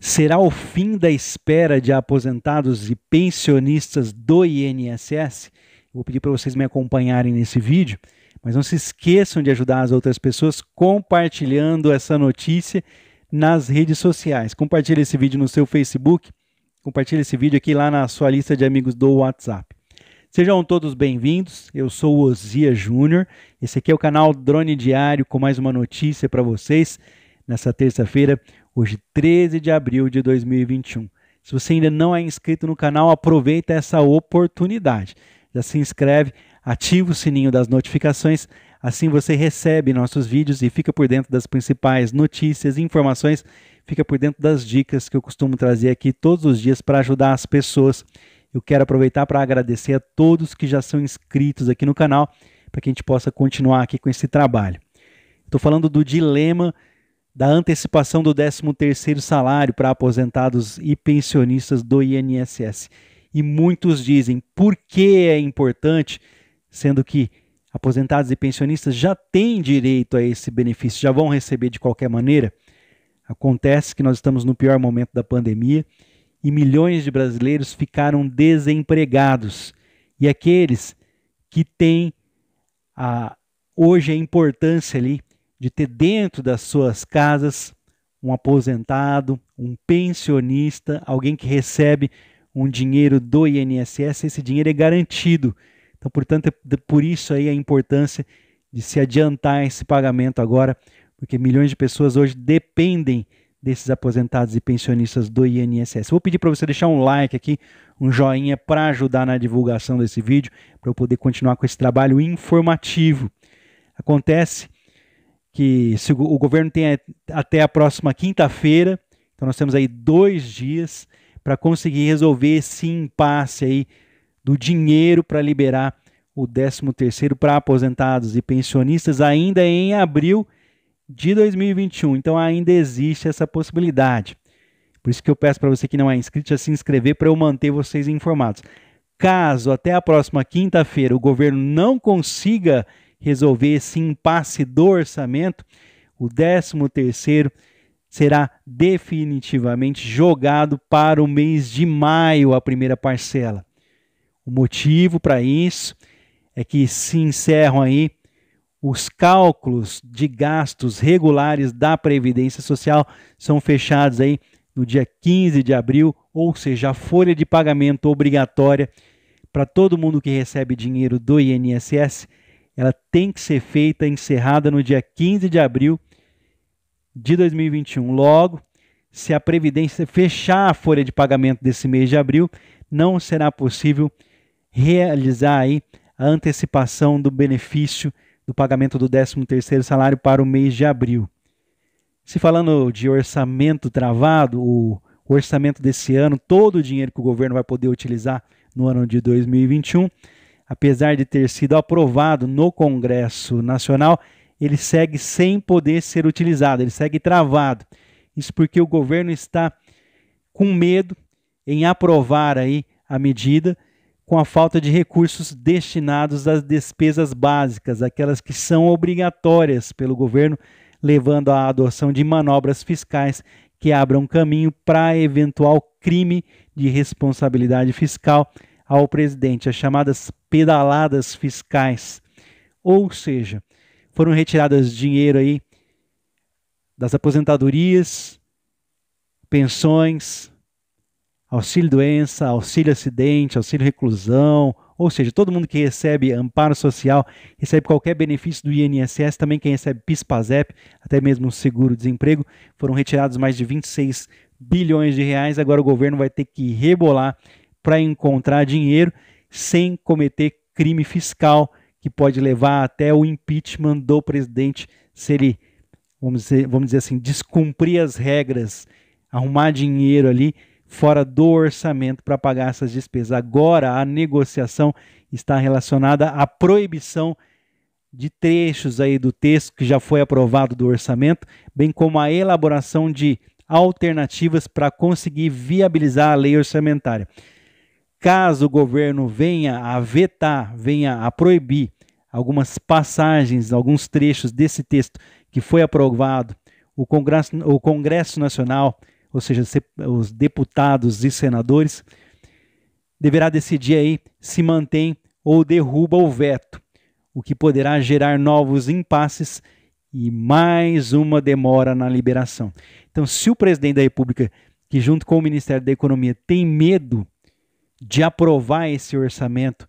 Será o fim da espera de aposentados e pensionistas do INSS? Vou pedir para vocês me acompanharem nesse vídeo, mas não se esqueçam de ajudar as outras pessoas compartilhando essa notícia nas redes sociais. Compartilhe esse vídeo no seu Facebook, compartilhe esse vídeo aqui lá na sua lista de amigos do WhatsApp. Sejam todos bem-vindos. Eu sou o Ozia Júnior. Esse aqui é o canal Drone Diário com mais uma notícia para vocês nessa terça-feira, hoje 13 de abril de 2021. Se você ainda não é inscrito no canal, aproveita essa oportunidade. Já se inscreve, ativa o sininho das notificações, assim você recebe nossos vídeos e fica por dentro das principais notícias e informações, fica por dentro das dicas que eu costumo trazer aqui todos os dias para ajudar as pessoas. Eu quero aproveitar para agradecer a todos que já são inscritos aqui no canal, para que a gente possa continuar aqui com esse trabalho. Estou falando do dilema da antecipação do 13º salário para aposentados e pensionistas do INSS. E muitos dizem por que é importante, sendo que aposentados e pensionistas já têm direito a esse benefício, já vão receber de qualquer maneira. Acontece que nós estamos no pior momento da pandemia e milhões de brasileiros ficaram desempregados. E aqueles que têm a, hoje a importância ali de ter dentro das suas casas um aposentado, um pensionista, alguém que recebe um dinheiro do INSS, esse dinheiro é garantido. Então, portanto, é por isso aí a importância de se adiantar esse pagamento agora, porque milhões de pessoas hoje dependem desses aposentados e pensionistas do INSS. Vou pedir para você deixar um like aqui, um joinha para ajudar na divulgação desse vídeo, para eu poder continuar com esse trabalho informativo. Acontece que se o governo tem até a próxima quinta-feira, então nós temos aí dois dias para conseguir resolver esse impasse aí do dinheiro para liberar o 13º para aposentados e pensionistas ainda em abril de 2021. Então ainda existe essa possibilidade. Por isso que eu peço para você que não é inscrito a se inscrever para eu manter vocês informados. Caso até a próxima quinta-feira o governo não consiga resolver esse impasse do orçamento, o 13º será definitivamente jogado para o mês de maio a primeira parcela. O motivo para isso é que se encerram aí os cálculos de gastos regulares da Previdência Social são fechados aí no dia 15 de abril, ou seja, a folha de pagamento obrigatória para todo mundo que recebe dinheiro do INSS ela tem que ser feita, encerrada no dia 15 de abril de 2021. Logo, se a Previdência fechar a folha de pagamento desse mês de abril, não será possível realizar aí a antecipação do benefício do pagamento do 13º salário para o mês de abril. Se falando de orçamento travado, o orçamento desse ano, todo o dinheiro que o governo vai poder utilizar no ano de 2021 apesar de ter sido aprovado no Congresso Nacional, ele segue sem poder ser utilizado, ele segue travado. Isso porque o governo está com medo em aprovar aí a medida com a falta de recursos destinados às despesas básicas, aquelas que são obrigatórias pelo governo, levando à adoção de manobras fiscais que abram caminho para eventual crime de responsabilidade fiscal ao presidente, as chamadas pedaladas fiscais. Ou seja, foram retiradas dinheiro aí das aposentadorias, pensões, auxílio doença, auxílio acidente, auxílio reclusão, ou seja, todo mundo que recebe amparo social, recebe qualquer benefício do INSS, também quem recebe PIS/PASEP, até mesmo seguro-desemprego, foram retirados mais de 26 bilhões de reais. Agora o governo vai ter que rebolar para encontrar dinheiro sem cometer crime fiscal, que pode levar até o impeachment do presidente se ele, vamos dizer, vamos dizer assim, descumprir as regras, arrumar dinheiro ali fora do orçamento para pagar essas despesas. Agora, a negociação está relacionada à proibição de trechos aí do texto que já foi aprovado do orçamento, bem como a elaboração de alternativas para conseguir viabilizar a lei orçamentária caso o governo venha a vetar, venha a proibir algumas passagens, alguns trechos desse texto que foi aprovado, o Congresso, o Congresso Nacional, ou seja, os deputados e senadores, deverá decidir aí se mantém ou derruba o veto, o que poderá gerar novos impasses e mais uma demora na liberação. Então, se o presidente da República, que junto com o Ministério da Economia tem medo de aprovar esse orçamento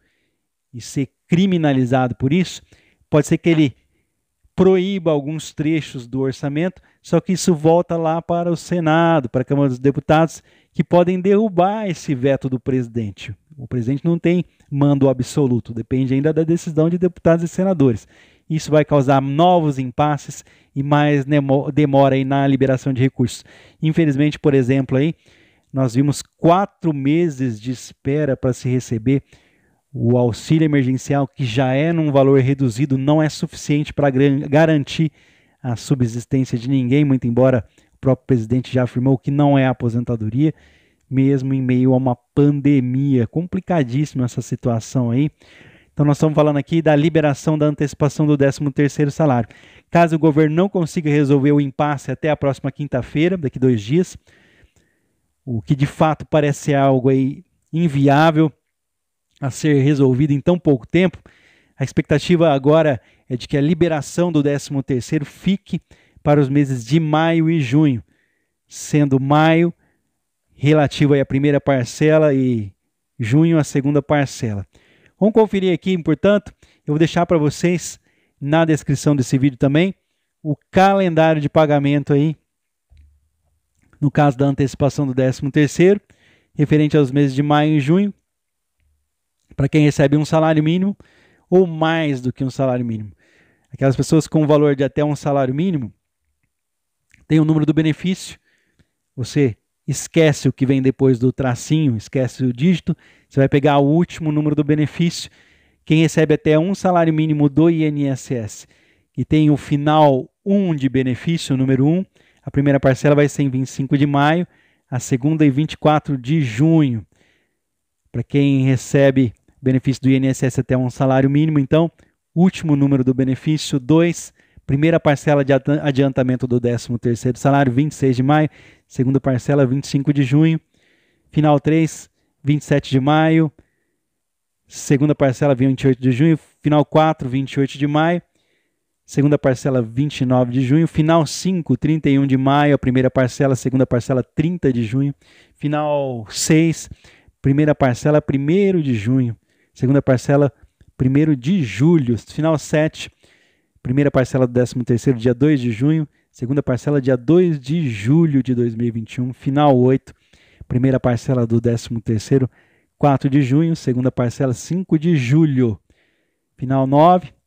e ser criminalizado por isso, pode ser que ele proíba alguns trechos do orçamento, só que isso volta lá para o Senado, para a Câmara dos Deputados, que podem derrubar esse veto do presidente. O presidente não tem mando absoluto, depende ainda da decisão de deputados e senadores. Isso vai causar novos impasses e mais demora aí na liberação de recursos. Infelizmente, por exemplo, aí, nós vimos quatro meses de espera para se receber o auxílio emergencial, que já é num valor reduzido, não é suficiente para garantir a subsistência de ninguém, muito embora o próprio presidente já afirmou que não é aposentadoria, mesmo em meio a uma pandemia. Complicadíssima essa situação aí. Então nós estamos falando aqui da liberação da antecipação do 13 salário. Caso o governo não consiga resolver o impasse até a próxima quinta-feira, daqui dois dias, o que de fato parece algo aí inviável a ser resolvido em tão pouco tempo. A expectativa agora é de que a liberação do 13º fique para os meses de maio e junho, sendo maio relativo à primeira parcela e junho à segunda parcela. Vamos conferir aqui, portanto, eu vou deixar para vocês na descrição desse vídeo também o calendário de pagamento aí no caso da antecipação do 13º, referente aos meses de maio e junho, para quem recebe um salário mínimo ou mais do que um salário mínimo. Aquelas pessoas com valor de até um salário mínimo têm o um número do benefício. Você esquece o que vem depois do tracinho, esquece o dígito, você vai pegar o último número do benefício. Quem recebe até um salário mínimo do INSS e tem o final 1 de benefício, o número 1, a primeira parcela vai ser em 25 de maio, a segunda em 24 de junho. Para quem recebe benefício do INSS até um salário mínimo, então, último número do benefício 2, primeira parcela de adiantamento do 13º salário, 26 de maio, segunda parcela, 25 de junho, final 3, 27 de maio, segunda parcela, 28 de junho, final 4, 28 de maio, segunda parcela 29 de junho, final 5, 31 de maio, a primeira parcela, segunda parcela 30 de junho, final 6, primeira parcela 1 de junho, segunda parcela 1 de julho, final 7, primeira parcela do 13º dia 2 de junho, segunda parcela dia 2 de julho de 2021, final 8, primeira parcela do 13º 4 de junho, segunda parcela 5 de julho, final 9,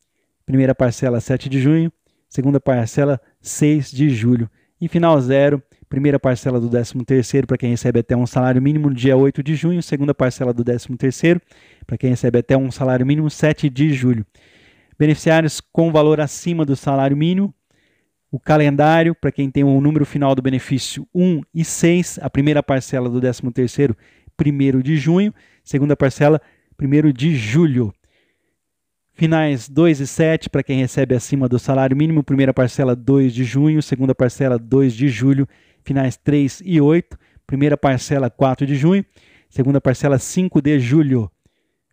Primeira parcela 7 de junho, segunda parcela 6 de julho. E final zero, primeira parcela do 13º para quem recebe até um salário mínimo dia 8 de junho, segunda parcela do 13º para quem recebe até um salário mínimo 7 de julho. Beneficiários com valor acima do salário mínimo, o calendário para quem tem o um número final do benefício 1 e 6, a primeira parcela do 13º, 1 de junho, segunda parcela 1 de julho. Finais 2 e 7 para quem recebe acima do salário mínimo, primeira parcela 2 de junho, segunda parcela 2 de julho, finais 3 e 8, primeira parcela 4 de junho, segunda parcela 5 de julho,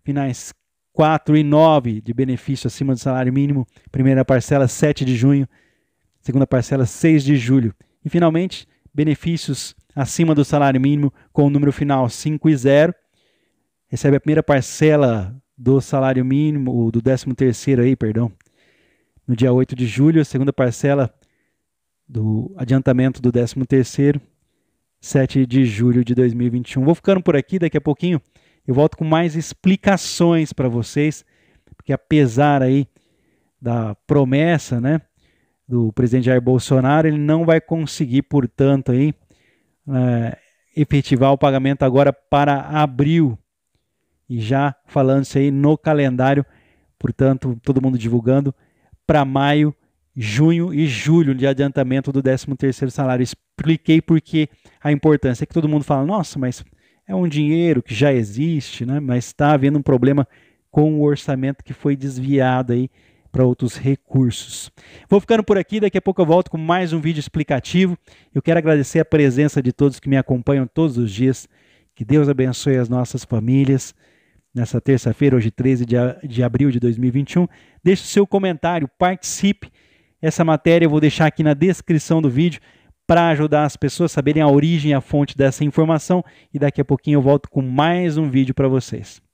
finais 4 e 9 de benefício acima do salário mínimo, primeira parcela 7 de junho, segunda parcela 6 de julho. E finalmente, benefícios acima do salário mínimo com o número final 5 e 0. Recebe a primeira parcela do salário mínimo, do 13 terceiro aí, perdão, no dia 8 de julho, a segunda parcela do adiantamento do 13 terceiro, 7 de julho de 2021. Vou ficando por aqui, daqui a pouquinho eu volto com mais explicações para vocês, porque apesar aí da promessa, né, do presidente Jair Bolsonaro, ele não vai conseguir, portanto, aí, é, efetivar o pagamento agora para abril e já falando isso aí no calendário, portanto, todo mundo divulgando, para maio, junho e julho de adiantamento do 13º salário. Expliquei porque a importância é que todo mundo fala, nossa, mas é um dinheiro que já existe, né? mas está havendo um problema com o orçamento que foi desviado aí para outros recursos. Vou ficando por aqui, daqui a pouco eu volto com mais um vídeo explicativo. Eu quero agradecer a presença de todos que me acompanham todos os dias. Que Deus abençoe as nossas famílias nessa terça-feira, hoje 13 de, de abril de 2021. Deixe seu comentário, participe. Essa matéria eu vou deixar aqui na descrição do vídeo para ajudar as pessoas a saberem a origem e a fonte dessa informação. E daqui a pouquinho eu volto com mais um vídeo para vocês.